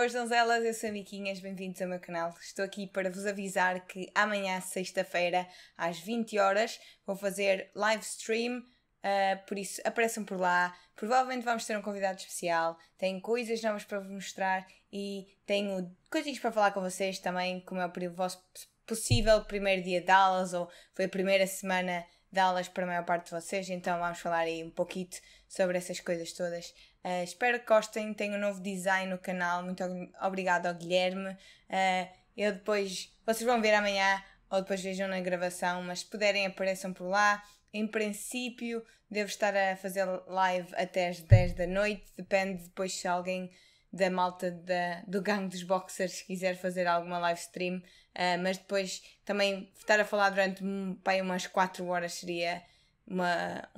Boas donzelas, eu sou a Miquinhas, bem-vindos ao meu canal. Estou aqui para vos avisar que amanhã, sexta-feira, às 20 horas, vou fazer live stream, uh, por isso apareçam por lá. Provavelmente vamos ter um convidado especial, tenho coisas novas para vos mostrar e tenho coisinhas para falar com vocês também, como é o vosso possível primeiro dia de aulas ou foi a primeira semana dá aulas para a maior parte de vocês, então vamos falar aí um pouquinho sobre essas coisas todas. Uh, espero que gostem, tenho um novo design no canal, muito obrigado ao Guilherme. Uh, eu depois, vocês vão ver amanhã ou depois vejam na gravação, mas se puderem apareçam por lá. Em princípio, devo estar a fazer live até às 10 da noite, depende depois se alguém da malta da, do gangue dos boxers se quiser fazer alguma live stream, uh, mas depois também estar a falar durante pai, umas 4 horas seria uma.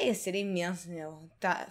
ia ser imenso, meu. Tá,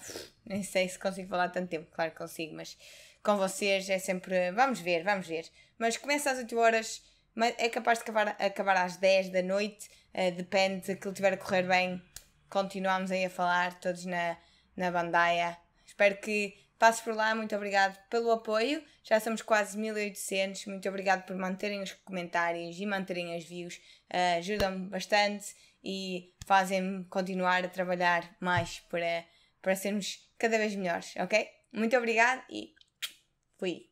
nem sei se consigo falar tanto tempo, claro que consigo, mas com vocês é sempre. Vamos ver, vamos ver. Mas começa às 8 horas, mas é capaz de acabar, acabar às 10 da noite, uh, depende, que ele estiver a correr bem, continuamos aí a falar, todos na, na bandaia. Espero que Passo por lá, muito obrigado pelo apoio. Já somos quase 1800. Muito obrigado por manterem os comentários e manterem as views. Uh, Ajudam-me bastante e fazem-me continuar a trabalhar mais para, para sermos cada vez melhores, ok? Muito obrigado e fui.